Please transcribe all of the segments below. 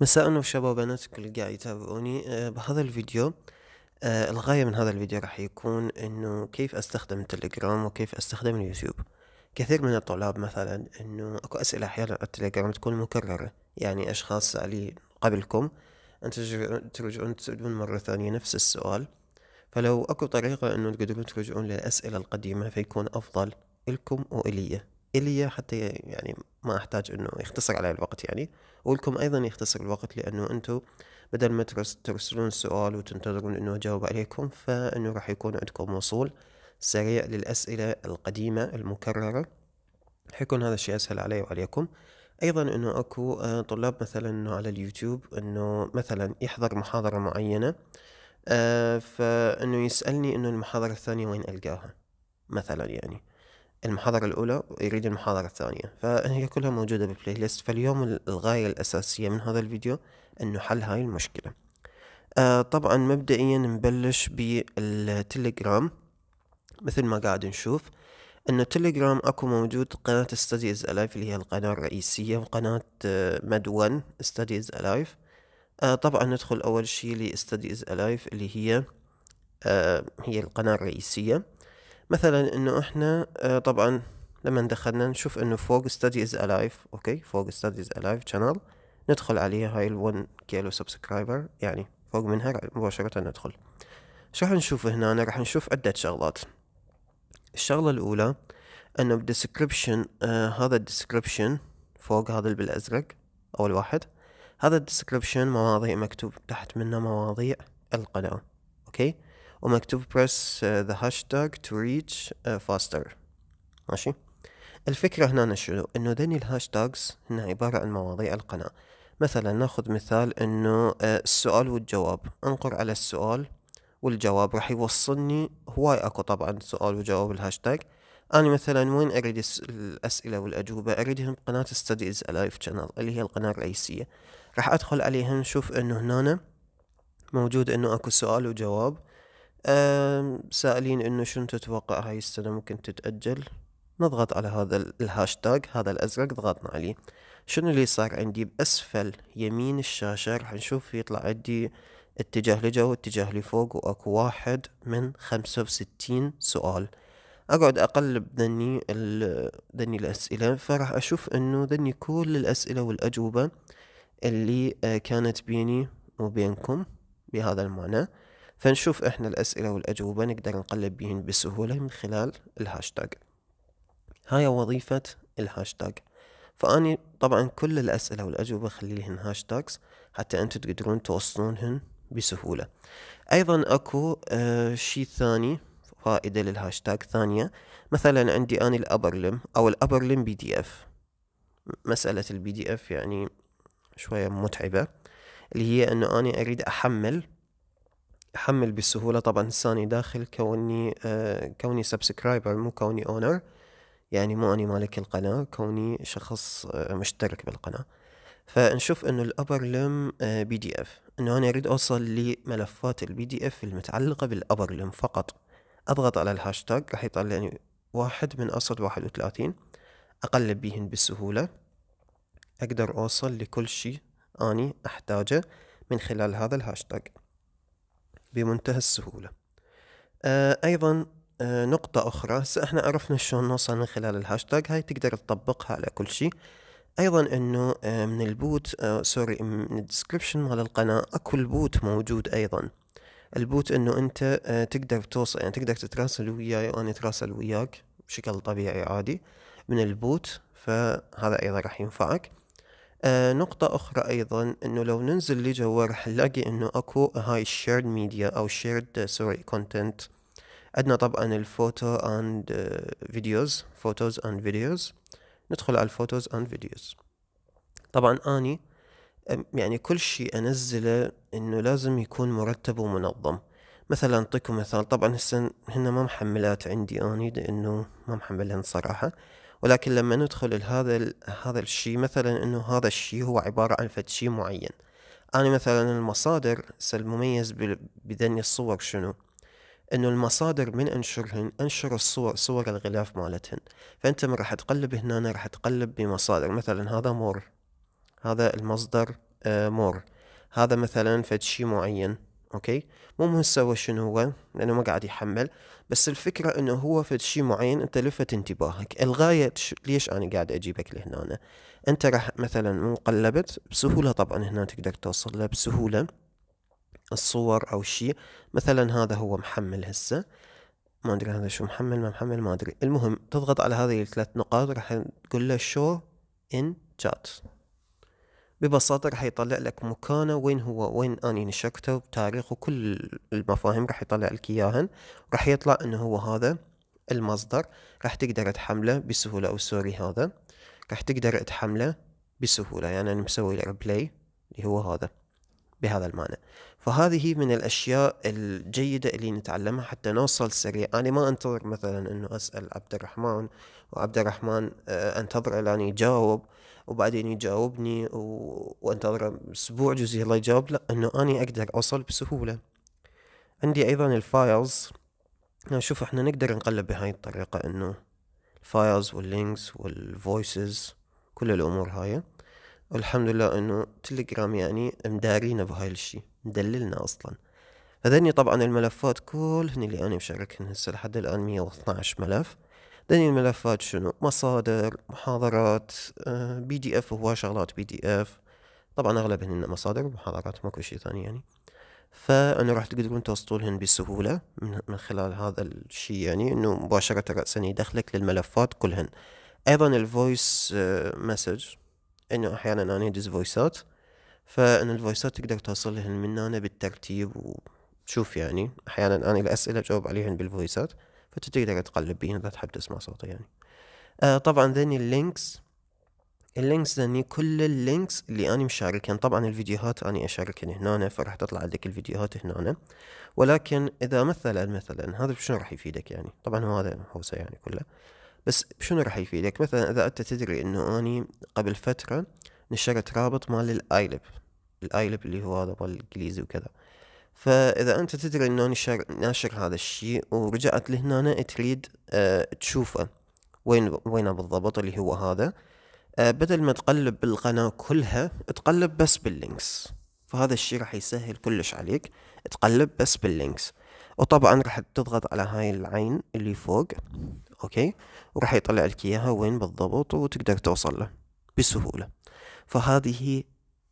مساء شباب وبنات كل قاعد يتابعوني آه، بهذا الفيديو آه، الغاية من هذا الفيديو راح يكون انه كيف استخدم التليجرام وكيف استخدم اليوتيوب كثير من الطلاب مثلا انه اكو اسئلة احيانا على التليجرام تكون مكررة يعني اشخاص علي قبلكم انت ترجعون تسألون مرة ثانية نفس السؤال فلو اكو طريقة انه تقدرون ترجعون للاسئلة القديمة فيكون افضل الكم والي إلي حتى يعني ما أحتاج أنه يختصر علي الوقت يعني ولكم أيضا يختصر الوقت لأنه أنتم بدل ما ترسلون السؤال وتنتظرون أنه أجاوب عليكم فأنه راح يكون عندكم وصول سريع للأسئلة القديمة المكررة حيكون هذا الشيء أسهل علي وعليكم أيضا أنه أكو آه، طلاب مثلا أنه على اليوتيوب أنه مثلا يحضر محاضرة معينة آه، فأنه يسألني أنه المحاضرة الثانية وين ألقاها مثلا يعني المحاضرة الأولى ويريد المحاضرة الثانية فهي كلها موجودة بالبلاي ليست فاليوم الغاية الأساسية من هذا الفيديو أنه حل هاي المشكلة آه طبعا مبدئيا نبلش بالتليجرام مثل ما قاعد نشوف أنه التليجرام أكو موجود قناة ستاديز ألايف اللي هي القناة الرئيسية وقناة مد 1 ستاديز ألايف طبعا ندخل أول شي لستاديز ألايف اللي هي آه هي القناة الرئيسية مثلا انه احنا آه، طبعا لما دخلنا نشوف انه فوق ستاديز الايف اوكي فوق ستاديز الايف شانل ندخل عليها هاي ال1 كيلو سبسكرايبر يعني فوق منها مباشرة ندخل شو راح نشوف هنا راح نشوف عدة شغلات الشغلة الأولى أنه بالديسكربشن آه هذا الدسكربشن فوق هذا بالأزرق أول واحد هذا الدسكربشن مواضيع مكتوب تحت منه مواضيع القناة أوكي ومكتوب press uh, the hashtag to reach uh, faster ماشي الفكرة هنا شنو انه دني الهاشتاجز هنا عبارة عن مواضيع القناة مثلا ناخذ مثال انه uh, السؤال والجواب انقر على السؤال والجواب راح يوصلني هواي اكو طبعا سؤال وجواب الهاشتاج أنا مثلا وين أريد الأسئلة والأجوبة أريدهم بقناة studies ألايف channel اللي هي القناة الرئيسية راح أدخل عليهم شوف إنه هنا موجود إنه أكو سؤال وجواب سائلين انه شنو تتوقع هاي السنة ممكن تتأجل نضغط على هذا الهاشتاج هذا الازرق ضغطنا عليه شنو اللي صار عندي باسفل يمين الشاشة راح نشوف يطلع عندي اتجاه لجو واتجاه لفوق واكو واحد من خمسة وستين سؤال اقعد اقلب ذني ذني الاسئلة فراح اشوف انه ذني كل الاسئلة والاجوبة اللي آه، كانت بيني وبينكم بهذا المعنى فنشوف إحنا الأسئلة والأجوبة نقدر نقلب بهن بسهولة من خلال الهاشتاج هاي وظيفة الهاشتاج فأني طبعا كل الأسئلة والأجوبة خليهن هاشتاج هاشتاجز حتى انتو تقدرون توصلونهن بسهولة أيضا أكو آه شي ثاني فائدة للهاشتاج ثانية مثلا عندي أنا الأبرلم أو الأبرلم بي دي أف مسألة البي دي أف يعني شوية متعبة اللي هي أنه أنا أريد أحمل احمل بسهولة طبعا لساني داخل كوني آه كوني سبسكرايبر مو كوني اونر يعني مو اني مالك القناة كوني شخص آه مشترك بالقناة فنشوف انه الابر لم بي دي اف انه انا اريد اوصل لملفات البي دي اف المتعلقة بالابر لم فقط اضغط على الهاشتاج راح يطلعني واحد من اصل واحد وثلاثين اقلب بيهن بسهولة اقدر اوصل لكل شي اني احتاجه من خلال هذا الهاشتاج بمنتهى السهولة آه، أيضا آه، نقطة أخرى احنا عرفنا شلون نوصل من خلال الهاشتاج هاي تقدر تطبقها على كل شيء ايضا انه آه، من البوت سوري من الديسكريبشن مال القناة اكو البوت موجود ايضا البوت انه انت تقدر توصل يعني تقدر تتراسل وياي وانا اتراسل وياك بشكل طبيعي عادي من البوت فهذا ايضا راح ينفعك آه نقطة أخرى أيضا إنه لو ننزل لجوا رح نلاقي إنه أكو هاي الشيرد ميديا أو شيرد سوري كونتنت عندنا طبعا الفوتو اند فيديوز فوتوز اند فيديوز ندخل على الفوتوز اند فيديوز طبعا اني يعني كل شيء انزله انه لازم يكون مرتب ومنظم مثلا اعطيكم مثال طبعا هسه هنا ما محملات عندي اني لانه ما محملهن صراحه ولكن لما ندخل لهذا هذا الشيء مثلا انه هذا الشيء هو عبارة عن فد شيء معين انا مثلا المصادر المميز بدني الصور شنو انه المصادر من انشرهن انشر الصور صور الغلاف مالتهن فانت من راح تقلب هنا راح تقلب بمصادر مثلا هذا مور هذا المصدر آه، مور هذا مثلا فد شيء معين اوكي مو سوا شنو هو لانه ما قاعد يحمل بس الفكره انه هو في شيء معين انت لفت انتباهك الغايه ليش انا قاعد اجيبك لهنا انت راح مثلا مو قلبت بسهوله طبعا هنا تقدر توصل له بسهوله الصور او شيء مثلا هذا هو محمل هسه ما ادري هذا شو محمل ما محمل ما ادري المهم تضغط على هذه الثلاث نقاط راح تقول له شو ان شات ببساطة راح يطلع لك مكانه وين هو وين أني نشرته بتاريخه كل المفاهيم راح يطلع لك إياهن راح يطلع إنه هو هذا المصدر راح تقدر تحمله بسهولة أو سوري هذا راح تقدر تحمله بسهولة يعني أنا مسوي الريبلاي اللي هو هذا بهذا المعنى فهذه من الأشياء الجيدة اللي نتعلمها حتى نوصل سريع أنا ما أنتظر مثلا أنه أسأل عبد الرحمن وعبد الرحمن آه، أنتظر أن يجاوب وبعدين يجاوبني و... وانتظر اسبوع جزي الله يجاوب لا انه اني اقدر اوصل بسهوله عندي ايضا الفايلز شوف احنا نقدر نقلب بهاي الطريقة انه الفايلز واللينكس والفويسز كل الامور هاي والحمد لله انه تليجرام يعني مدارينا بهاي الشي مدللنا اصلا هذني طبعا الملفات كلهن اللي انا مشاركهن هسه لحد الان 112 ملف ثاني الملفات شنو مصادر محاضرات بي دي اف هو شغلات بي دي اف طبعا اغلبهن مصادر ومحاضرات ماكو شيء ثاني يعني فانه راح تقدرون توصلولهن بسهولة من خلال هذا الشيء يعني انه مباشرة رأسا يدخلك للملفات كلهن ايضا الفويس مسج آه، انه احيانا انا ادز فويسات فان الفويسات تقدر توصلهن من هنا بالترتيب وتشوف يعني احيانا انا الاسئلة اجاوب عليهن بالفويسات فتقدر تقلب بين اذا تحب تسمع صوتي يعني آه طبعا ذني اللينكس اللينكس ذني كل اللينكس اللي اني مشاركن طبعا الفيديوهات اني اشاركن هنا فراح تطلع عندك الفيديوهات هنا ولكن اذا مثلا مثلا هذا شنو راح يفيدك يعني طبعا هو هذا هو يعني كله بس شنو راح يفيدك مثلا اذا انت تدري انه اني قبل فتره نشرت رابط مال الايلب الايلب اللي هو هذا مال الانجليزي وكذا فاذا انت تدري انه نشر ناشر هذا الشيء ورجعت لهنا تريد أه تشوفه وين وينه بالضبط اللي هو هذا أه بدل ما تقلب بالقناة كلها تقلب بس باللينكس فهذا الشيء راح يسهل كلش عليك تقلب بس باللينكس وطبعا راح تضغط على هاي العين اللي فوق اوكي وراح يطلع لك اياها وين بالضبط وتقدر توصل له بسهولة فهذه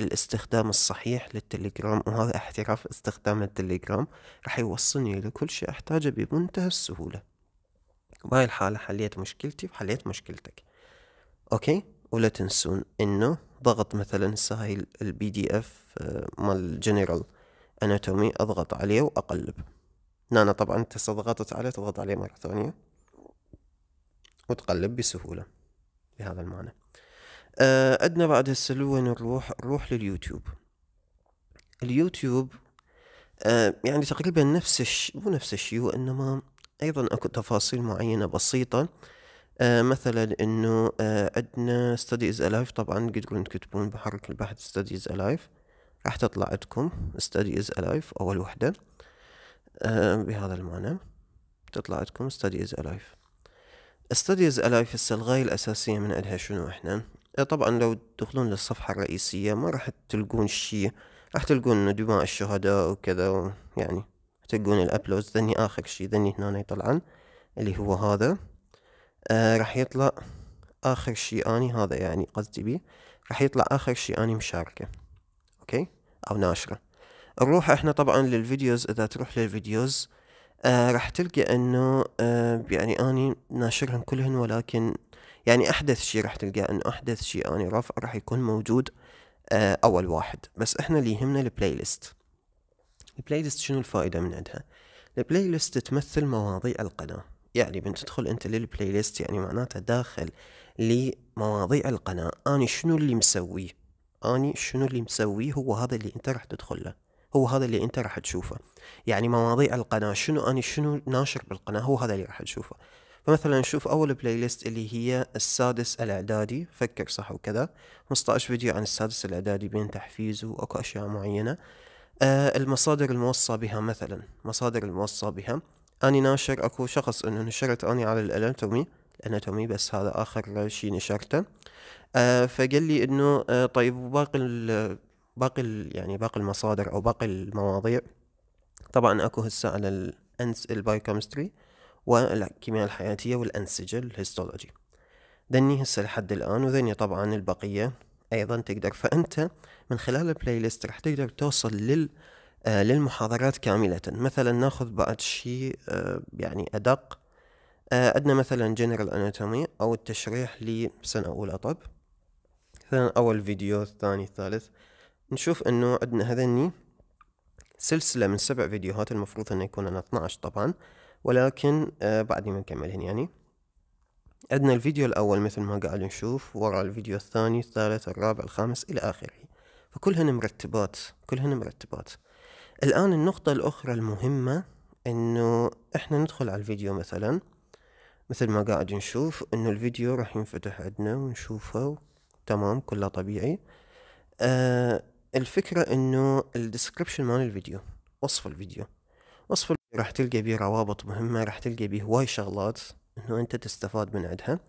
الاستخدام الصحيح للتليجرام وهذا احتراف استخدام التليجرام راح يوصلني لكل شيء احتاجه بمنتهى السهولة بهاي الحالة حليت مشكلتي وحليت مشكلتك اوكي ولا تنسون انه ضغط مثلا هسه البي دي اف مال جنرال اناتومي اضغط عليه واقلب نانا طبعا انت ضغطت عليه تضغط عليه مرة ثانية وتقلب بسهولة بهذا المعنى عندنا آه، بعد هسه وين نروح نروح لليوتيوب اليوتيوب آه، يعني تقريبا نفس الشيء مو نفس الشيء وإنما أيضا أكو تفاصيل معينة بسيطة آه مثلا انه آه عندنا ستديز الايف طبعا تقدرون تكتبون بحركة البحث ستديز الايف راح تطلع عندكم ستديز الايف اول وحده آه بهذا المعنى تطلع عندكم ستديز الايف ستديز الايف هسه الغايه الاساسيه من عندها شنو احنا آه، طبعا لو تدخلون للصفحة الرئيسية ما راح تلقون شي راح تلقون دماء الشهداء وكذا يعني تلقون الأبلوز ذني آخر شي ذني هنا يطلعن اللي هو هذا آه راح يطلع آخر شي أني هذا يعني قصدي بيه راح يطلع آخر شي أني مشاركة أوكي أو ناشرة نروح احنا طبعا للفيديوز اذا تروح للفيديوز آه راح تلقى انه آه يعني اني ناشرهم كلهن ولكن يعني أحدث شيء راح تلقاه إنه أحدث شيء اني رافع راح يكون موجود آه أول واحد بس إحنا اللي يهمنا البلاي ليست البلاي ليست شنو الفائدة من عندها البلاي ليست تمثل مواضيع القناة يعني من تدخل أنت للبلاي ليست يعني معناتها داخل لمواضيع القناة اني شنو اللي مسويه أني شنو اللي مسويه هو هذا اللي أنت راح تدخل له هو هذا اللي أنت راح تشوفه يعني مواضيع القناة شنو أني شنو ناشر بالقناة هو هذا اللي راح تشوفه فمثلا نشوف أول بلاي ليست اللي هي السادس الإعدادي فكر صح وكذا 15 فيديو عن السادس الإعدادي بين تحفيز وأكو أشياء معينة آه المصادر الموصى بها مثلا مصادر الموصى بها أني ناشر أكو شخص إنه نشرت أني على الأناتومي الأناتومي بس هذا آخر شي نشرته آه فقال لي إنه آه طيب وباقي ال باقي يعني باقي المصادر أو باقي المواضيع طبعا أكو هسه على الأنس البايوكيمستري والكيمياء الحياتية والأنسجة الهيستولوجي ذني هسه لحد الآن وذني طبعا البقية أيضا تقدر فأنت من خلال البلاي ليست راح تقدر توصل لل آه للمحاضرات كاملة مثلا ناخذ بعد شيء آه يعني أدق آه عندنا مثلا جنرال اناتومي او التشريح لسنة اولى طب مثلا اول فيديو الثاني الثالث نشوف انه عندنا هذني سلسلة من سبع فيديوهات المفروض أن يكون أنا 12 طبعا ولكن آه، بعد ما نكملهن يعني عندنا الفيديو الأول مثل ما قاعد نشوف ورا الفيديو الثاني الثالث الرابع الخامس إلى آخره فكلهن مرتبات كلهن مرتبات الآن النقطة الأخرى المهمة إنه إحنا ندخل على الفيديو مثلا مثل ما قاعد نشوف إنه الفيديو راح ينفتح عندنا ونشوفه تمام كله طبيعي آه الفكرة انه الديسكربشن مال الفيديو وصف الفيديو وصف الفيديو راح تلقى بيه روابط مهمة راح تلقى بيه هواي شغلات انه انت تستفاد من عندها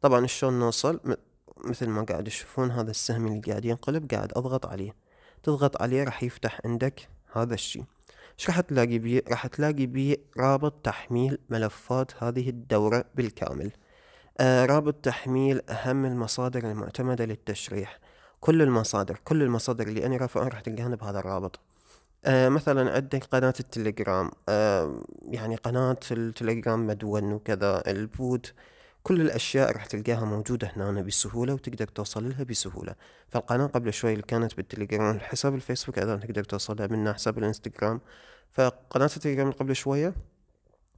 طبعا شلون نوصل مثل ما قاعد تشوفون هذا السهم اللي قاعد ينقلب قاعد اضغط عليه تضغط عليه راح يفتح عندك هذا الشيء ايش راح تلاقي بيه راح تلاقي بيه رابط تحميل ملفات هذه الدورة بالكامل آه رابط تحميل اهم المصادر المعتمدة للتشريح كل المصادر كل المصادر اللي أنا رافعها راح تلقاها بهذا الرابط آه مثلا عندك قناة التليجرام آه يعني قناة التليجرام مدون وكذا البود كل الأشياء راح تلقاها موجودة هنا بسهولة وتقدر توصل لها بسهولة فالقناة قبل شوي اللي كانت بالتليجرام حساب الفيسبوك أيضا تقدر توصلها منها حساب الانستغرام فقناة التليجرام قبل شوية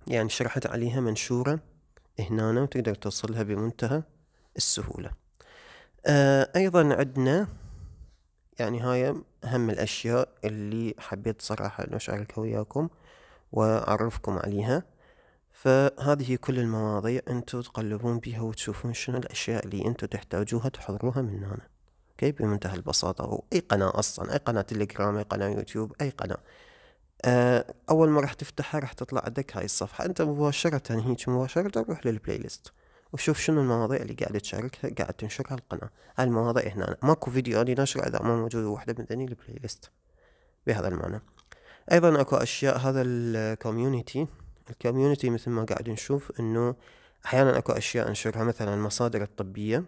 يعني شرحت عليها منشورة هنا وتقدر توصلها بمنتهى السهولة آه ايضا عندنا يعني هاي اهم الاشياء اللي حبيت صراحة ان اشاركها وياكم واعرفكم عليها فهذه كل المواضيع انتم تقلبون بيها وتشوفون شنو الاشياء اللي انتم تحتاجوها تحضروها من هنا اوكي بمنتهى البساطة واي قناة اصلا اي قناة تليجرام اي قناة يوتيوب اي قناة آه اول ما راح تفتحها راح تطلع عندك هاي الصفحة انت مباشرة هيك مباشرة روح للبلاي ليست وشوف شنو المواضيع اللي قاعدة تشاركها قاعد تنشرها القناة هاي المواضيع هنا ماكو فيديو لي نشر إذا ما موجودة وحدة من ذني البلاي ليست بهذا المعنى أيضا أكو أشياء هذا الكوميونيتي الكوميونيتي مثل ما قاعد نشوف إنه أحيانا أكو أشياء أنشرها مثلا المصادر الطبية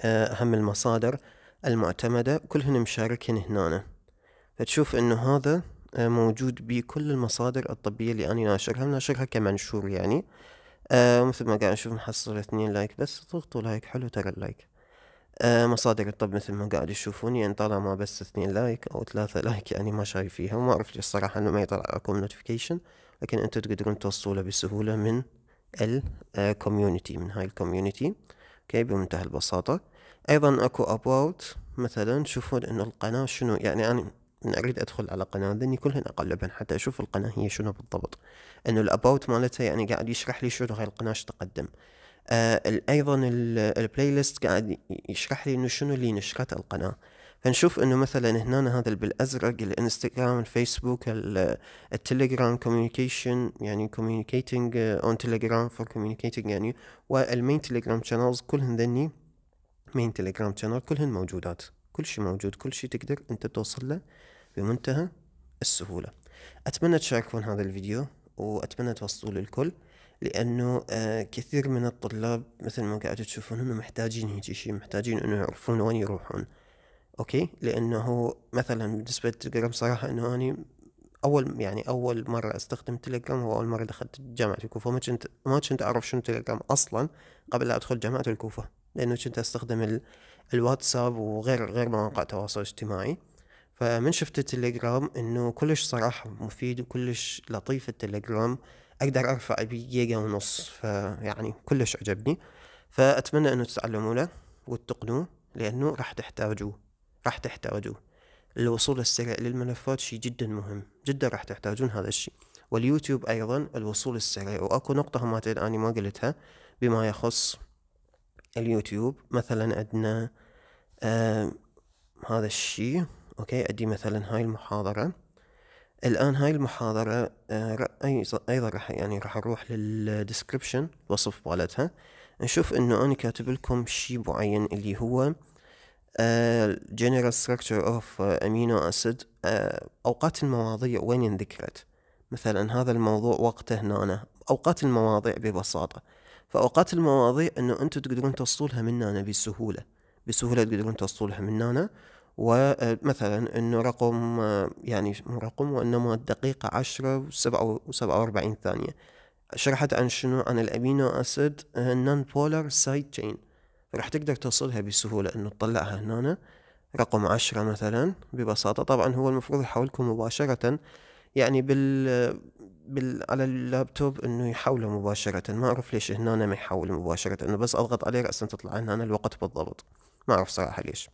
آه، أهم المصادر المعتمدة كلهن مشاركين هنا فتشوف إنه هذا آه، موجود بكل المصادر الطبية اللي أنا ناشرها ناشرها كمنشور يعني آه مثل ما قاعد نشوف محصل اثنين لايك بس ضغطوا لايك حلو ترى اللايك آه مصادر الطب مثل ما قاعد يشوفون يعني طالع ما بس اثنين لايك او ثلاثة لايك يعني ما شايف فيها وما اعرف ليش الصراحة انه ما يطلع لكم نوتيفيكيشن لكن انتم تقدرون توصلوا بسهولة من الكوميونتي آه، من هاي الكوميونتي اوكي بمنتهى البساطة ايضا اكو اباوت مثلا تشوفون انه القناة شنو يعني انا أن أريد أدخل على قناة ذني كلهن أقلبهن حتى أشوف القناة هي شنو بالضبط أنه الأباوت مالتها يعني قاعد يشرح لي شنو هاي القناة تقدم آه أيضا البلاي ليست قاعد يشرح لي أنه شنو اللي نشرته القناة فنشوف انه مثلا هنا هذا بالازرق الانستغرام الفيسبوك التليجرام كوميونيكيشن يعني كوميونيكيتنج اون تليجرام فور كوميونيكيتنج يعني والمين تليجرام شانلز كلهن ذني مين تليجرام شانل كلهن موجودات كل شيء موجود كل شيء تقدر انت توصل له بمنتهى السهولة أتمنى تشاركون هذا الفيديو وأتمنى توصلوا للكل لأنه آه، كثير من الطلاب مثل ما قاعدوا تشوفون هم محتاجين هيجي شيء محتاجين أنه يعرفون وين يروحون أوكي لأنه مثلا بالنسبة للتليجرام صراحة أنه أنا أول يعني أول مرة استخدم تليجرام هو أول مرة دخلت جامعة الكوفة ما كنت ما كنت أعرف شنو تليجرام أصلا قبل لا أدخل جامعة الكوفة لأنه كنت أستخدم الواتساب وغير غير مواقع التواصل الاجتماعي فمن شفت التليجرام انه كلش صراحة مفيد وكلش لطيف التليجرام اقدر ارفع بي جيجا ونص فيعني كلش عجبني فاتمنى انه تتعلموا له وتتقنوه لانه راح تحتاجوه راح تحتاجوه الوصول السريع للملفات شي جدا مهم جدا راح تحتاجون هذا الشي واليوتيوب ايضا الوصول السريع واكو نقطة هم اني ما قلتها بما يخص اليوتيوب مثلا عندنا آه هذا الشي اوكي ادي مثلا هاي المحاضرة الان هاي المحاضرة آه، ايضا راح يعني راح اروح للديسكربشن وصف بالتها نشوف انه انا كاتب لكم شي معين اللي هو آه، general structure of amino acid آه، اوقات المواضيع وين انذكرت مثلا هذا الموضوع وقته هنا اوقات المواضيع ببساطة فاوقات المواضيع انه انتم تقدرون توصلوا لها من هنا بسهولة بسهولة تقدرون توصلوا لها من هنا ومثلا انه رقم يعني رقم وانما الدقيقة عشرة وسبعة واربعين ثانية شرحت عن شنو عن الامينو اسيد نون بولر سايد تشين راح تقدر توصلها بسهولة انه تطلعها هنا رقم عشرة مثلا ببساطة طبعا هو المفروض يحولكم مباشرة يعني بال بال على اللابتوب انه يحوله مباشرة ما اعرف ليش هنا ما يحول مباشرة انه بس اضغط عليه رأسا تطلع هنا الوقت بالضبط ما اعرف صراحة ليش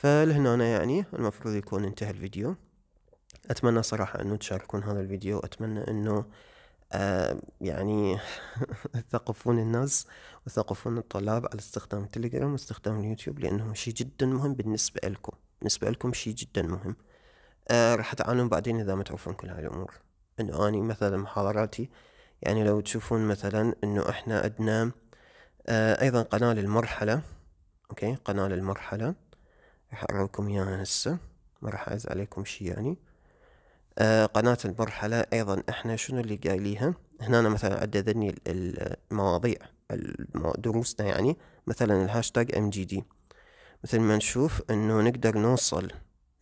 فلهنا يعني المفروض يكون انتهى الفيديو اتمنى صراحة انه تشاركون هذا الفيديو اتمنى انه آه يعني ثقفون الناس وثقفون الطلاب على استخدام التليجرام واستخدام اليوتيوب لانه شيء جدا مهم بالنسبة لكم بالنسبة لكم شيء جدا مهم آه راح تعانون بعدين اذا ما تعرفون كل هاي الامور انه اني مثلا محاضراتي يعني لو تشوفون مثلا انه احنا عندنا آه ايضا قناة للمرحلة اوكي قناة للمرحلة راح أعلنكم إياها هسه ما راح أعز عليكم شي يعني آه قناة المرحلة أيضا إحنا شنو اللي قايليها هنا أنا مثلا عددني المواضيع دروسنا يعني مثلا الهاشتاج ام جي دي مثل ما نشوف انه نقدر نوصل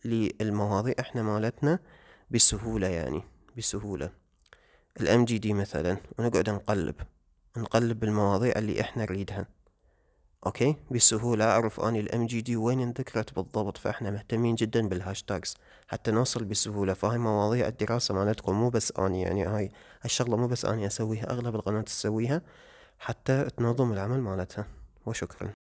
للمواضيع احنا مالتنا بسهولة يعني بسهولة الام جي دي مثلا ونقعد نقلب نقلب المواضيع اللي احنا نريدها اوكي بسهولة اعرف اني الام جي دي وين انذكرت بالضبط فاحنا مهتمين جدا بالهاشتاجز حتى نوصل بسهولة فهاي مواضيع الدراسة مالتكم مو بس اني يعني هاي الشغلة مو بس اني اسويها اغلب القنوات تسويها حتى تنظم العمل مالتها وشكرا